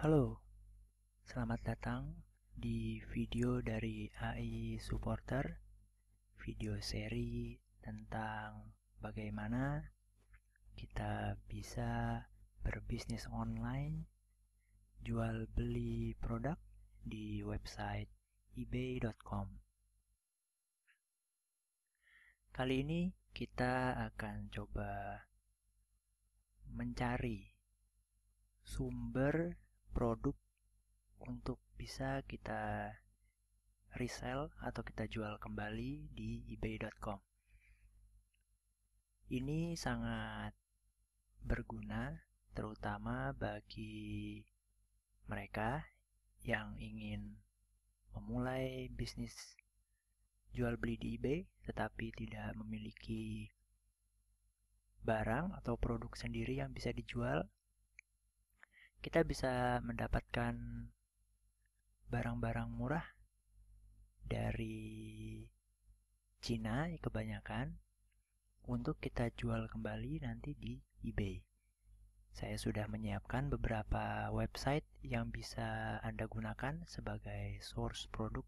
Halo, selamat datang di video dari AI Supporter, video seri tentang bagaimana kita bisa berbisnis online, jual beli produk di website ebay.com. Kali ini kita akan coba mencari sumber produk untuk bisa kita resell atau kita jual kembali di ebay.com. Ini sangat berguna terutama bagi mereka yang ingin memulai bisnis jual beli di eBay tetapi tidak memiliki barang atau produk sendiri yang bisa dijual kita bisa mendapatkan barang-barang murah dari Cina kebanyakan untuk kita jual kembali nanti di eBay. Saya sudah menyiapkan beberapa website yang bisa Anda gunakan sebagai source produk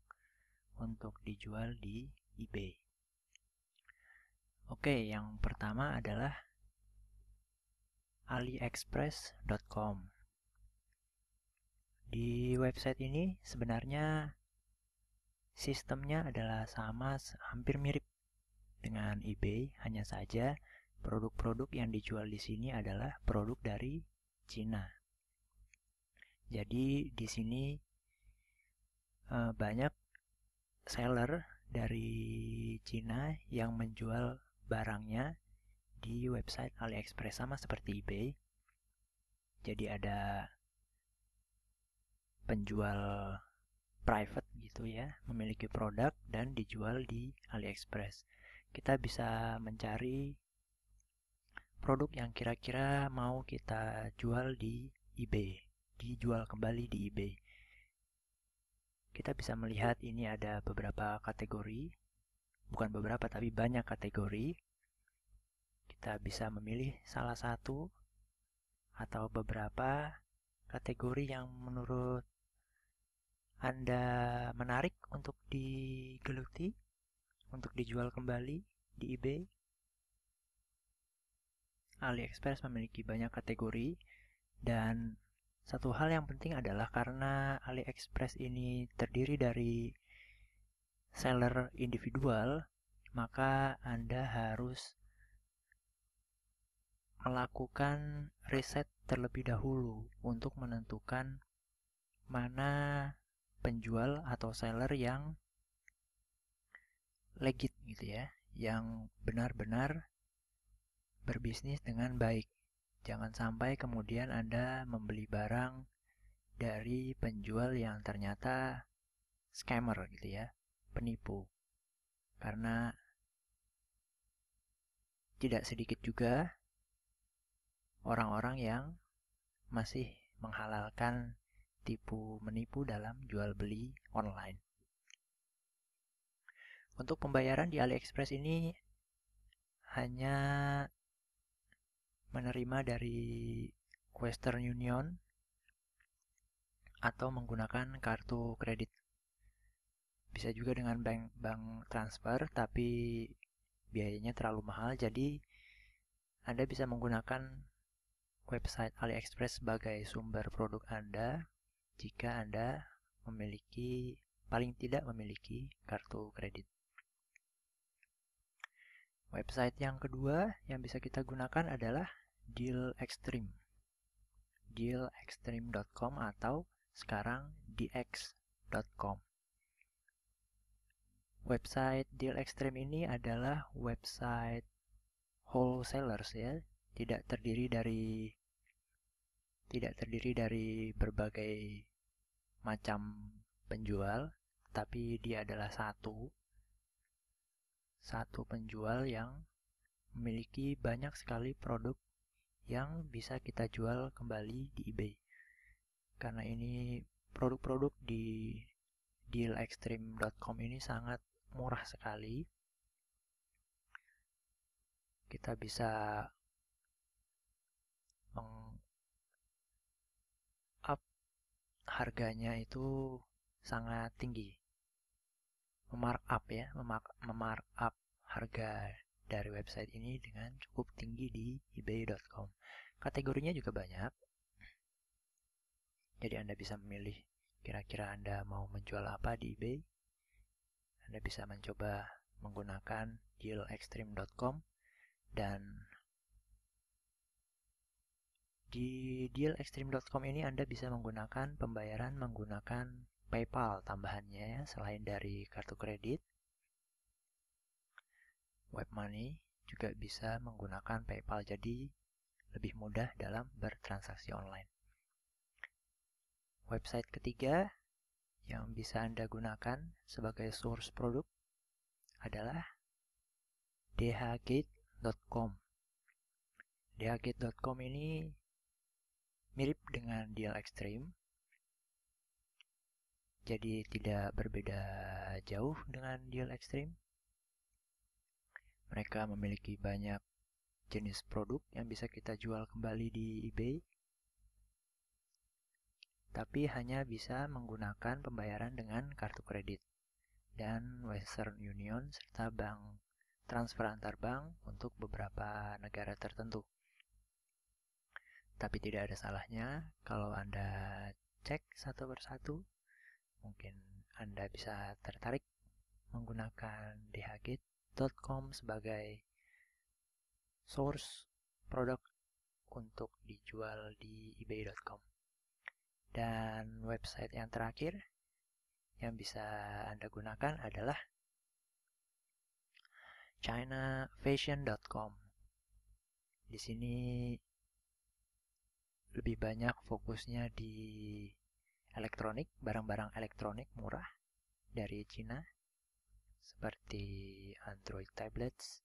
untuk dijual di eBay. Oke, yang pertama adalah aliexpress.com. Di website ini sebenarnya sistemnya adalah sama hampir mirip dengan eBay, hanya saja produk-produk yang dijual di sini adalah produk dari Cina. Jadi di sini e, banyak seller dari Cina yang menjual barangnya di website AliExpress sama seperti eBay. Jadi ada penjual private gitu ya, memiliki produk dan dijual di AliExpress. Kita bisa mencari produk yang kira-kira mau kita jual di eBay, dijual kembali di eBay. Kita bisa melihat ini ada beberapa kategori, bukan beberapa tapi banyak kategori. Kita bisa memilih salah satu atau beberapa kategori yang menurut anda menarik untuk digeluti, untuk dijual kembali di eBay. AliExpress memiliki banyak kategori dan satu hal yang penting adalah karena AliExpress ini terdiri dari seller individual, maka Anda harus melakukan riset terlebih dahulu untuk menentukan mana penjual atau seller yang legit gitu ya, yang benar-benar berbisnis dengan baik. Jangan sampai kemudian Anda membeli barang dari penjual yang ternyata scammer gitu ya, penipu. Karena tidak sedikit juga orang-orang yang masih menghalalkan tipu menipu dalam jual beli online. Untuk pembayaran di AliExpress ini hanya menerima dari Western Union atau menggunakan kartu kredit. Bisa juga dengan bank bank transfer tapi biayanya terlalu mahal jadi Anda bisa menggunakan website AliExpress sebagai sumber produk Anda jika Anda memiliki paling tidak memiliki kartu kredit. Website yang kedua yang bisa kita gunakan adalah Deal Extreme. DealExtreme.com atau sekarang dx.com. Website Deal Extreme ini adalah website wholesalers ya, tidak terdiri dari tidak terdiri dari berbagai macam penjual, tapi dia adalah satu satu penjual yang memiliki banyak sekali produk yang bisa kita jual kembali di eBay. Karena ini produk-produk di dealextreme.com ini sangat murah sekali. Kita bisa harganya itu sangat tinggi. Memarkup ya, memarkup, up harga dari website ini dengan cukup tinggi di ebay.com. Kategorinya juga banyak. Jadi Anda bisa memilih kira-kira Anda mau menjual apa di eBay. Anda bisa mencoba menggunakan dealextreme.com dan di dealextreme.com ini Anda bisa menggunakan pembayaran menggunakan PayPal tambahannya ya, selain dari kartu kredit. webmoney juga bisa menggunakan PayPal jadi lebih mudah dalam bertransaksi online. Website ketiga yang bisa Anda gunakan sebagai source produk adalah dhgate.com. dhgate.com ini mirip dengan Deal Extreme. Jadi tidak berbeda jauh dengan Deal Extreme. Mereka memiliki banyak jenis produk yang bisa kita jual kembali di eBay. Tapi hanya bisa menggunakan pembayaran dengan kartu kredit dan Western Union serta bank transfer antar bank untuk beberapa negara tertentu tapi tidak ada salahnya kalau Anda cek satu persatu. Mungkin Anda bisa tertarik menggunakan dhgate.com sebagai source produk untuk dijual di ebay.com. Dan website yang terakhir yang bisa Anda gunakan adalah chinafashion.com. Di sini lebih banyak fokusnya di elektronik, barang-barang elektronik murah dari Cina seperti Android tablets,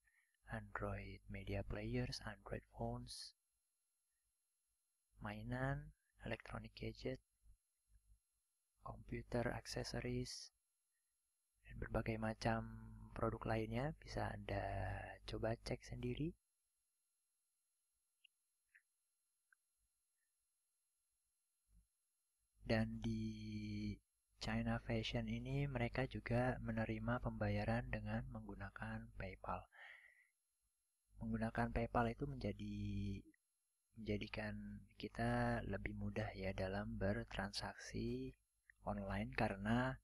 Android media players, Android phones, mainan, electronic gadget, komputer, accessories, dan berbagai macam produk lainnya bisa Anda coba cek sendiri dan di China Fashion ini mereka juga menerima pembayaran dengan menggunakan PayPal. Menggunakan PayPal itu menjadi menjadikan kita lebih mudah ya dalam bertransaksi online karena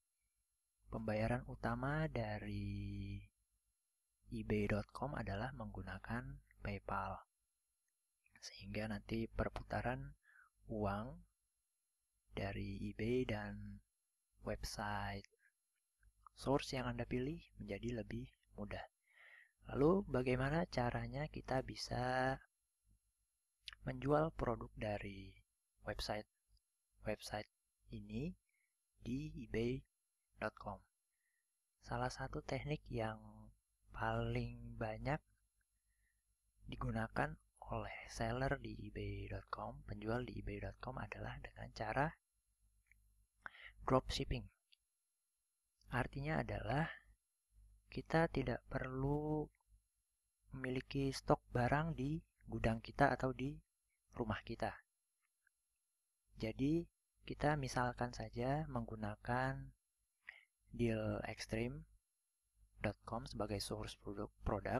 pembayaran utama dari ebay.com adalah menggunakan PayPal. Sehingga nanti perputaran uang dari eBay dan website source yang Anda pilih menjadi lebih mudah. Lalu bagaimana caranya kita bisa menjual produk dari website website ini di ebay.com. Salah satu teknik yang paling banyak digunakan oleh seller di ebay.com, penjual di ebay.com adalah dengan cara dropshipping. Artinya adalah kita tidak perlu memiliki stok barang di gudang kita atau di rumah kita. Jadi, kita misalkan saja menggunakan dealextreme.com sebagai source produk, produk.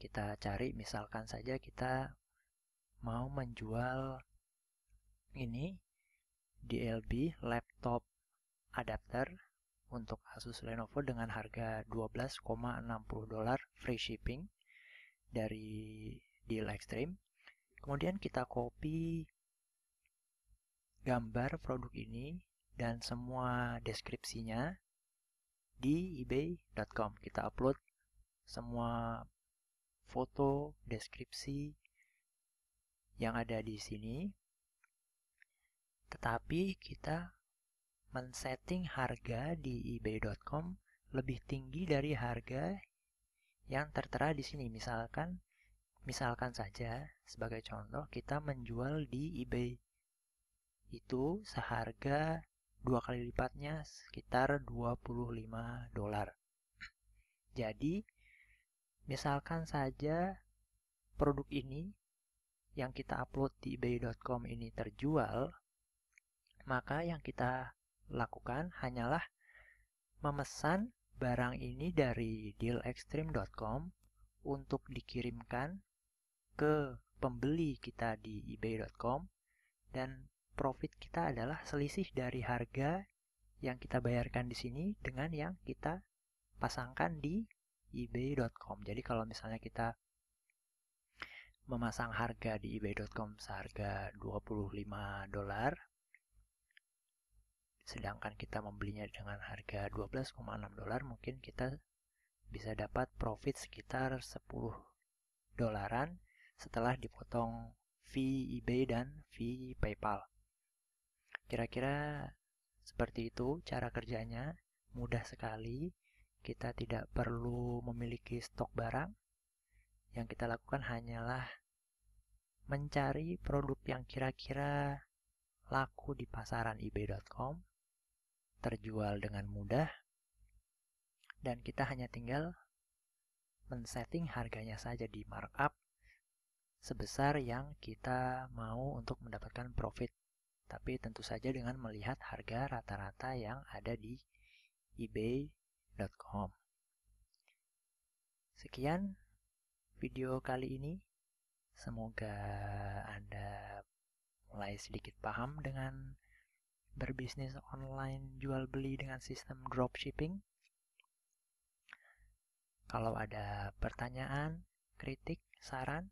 Kita cari misalkan saja kita mau menjual ini DLB laptop adapter untuk Asus Lenovo dengan harga 12,60 dolar free shipping dari deal extreme. Kemudian kita copy gambar produk ini dan semua deskripsinya di ebay.com. Kita upload semua foto, deskripsi yang ada di sini. Tetapi kita men-setting harga di eBay.com lebih tinggi dari harga yang tertera di sini. Misalkan misalkan saja sebagai contoh kita menjual di eBay itu seharga dua kali lipatnya sekitar 25 dolar. Jadi misalkan saja produk ini yang kita upload di eBay.com ini terjual, maka yang kita lakukan hanyalah memesan barang ini dari dealextreme.com untuk dikirimkan ke pembeli kita di ebay.com dan profit kita adalah selisih dari harga yang kita bayarkan di sini dengan yang kita pasangkan di ebay.com. Jadi kalau misalnya kita memasang harga di ebay.com seharga 25 dolar sedangkan kita membelinya dengan harga 12,6 dolar mungkin kita bisa dapat profit sekitar 10 dolaran setelah dipotong fee eBay dan fee PayPal. Kira-kira seperti itu cara kerjanya, mudah sekali. Kita tidak perlu memiliki stok barang. Yang kita lakukan hanyalah mencari produk yang kira-kira laku di pasaran eBay.com terjual dengan mudah dan kita hanya tinggal men-setting harganya saja di markup sebesar yang kita mau untuk mendapatkan profit. Tapi tentu saja dengan melihat harga rata-rata yang ada di ebay.com. Sekian video kali ini. Semoga Anda mulai sedikit paham dengan berbisnis online jual beli dengan sistem dropshipping. Kalau ada pertanyaan, kritik, saran,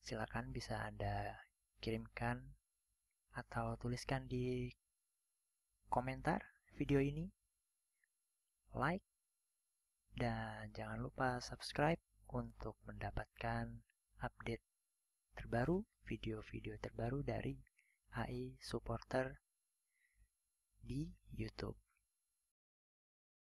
silakan bisa Anda kirimkan atau tuliskan di komentar video ini. Like dan jangan lupa subscribe untuk mendapatkan update terbaru, video-video terbaru dari AI Supporter YouTube.